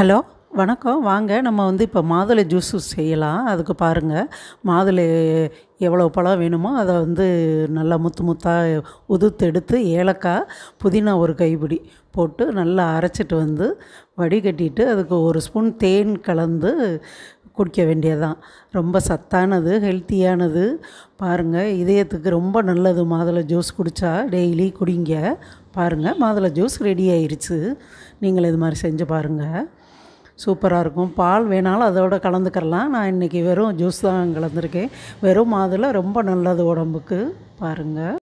hello வணக்கம் வாங்க நம்ம வந்து இப்போ மாதுளை ஜூஸு செய்யலாம் அதுக்கு பாருங்கள் மாதுளை எவ்வளோ பழம் வேணுமோ அதை வந்து நல்லா முத்து முத்தாக உதுத்து எடுத்து ஏலக்காய் புதினா ஒரு கைப்பிடி போட்டு நல்லா அரைச்சிட்டு வந்து வடிகட்டிட்டு அதுக்கு ஒரு ஸ்பூன் தேன் கலந்து குடிக்க வேண்டியதுதான் ரொம்ப சத்தானது ஹெல்த்தியானது பாருங்கள் இதயத்துக்கு ரொம்ப நல்லது மாதுளை ஜூஸ் குடித்தா டெய்லி குடிங்க பாருங்கள் மாதுளை ஜூஸ் ரெடி ஆயிடுச்சு நீங்கள் இது மாதிரி செஞ்சு பாருங்கள் சூப்பராக இருக்கும் பால் வேணாலும் அதோட கலந்துக்கலாம் நான் இன்றைக்கி வெறும் ஜூஸ் தான் கலந்துருக்கேன் வெறும் மாதுளை ரொம்ப நல்லது உடம்புக்கு பாருங்கள்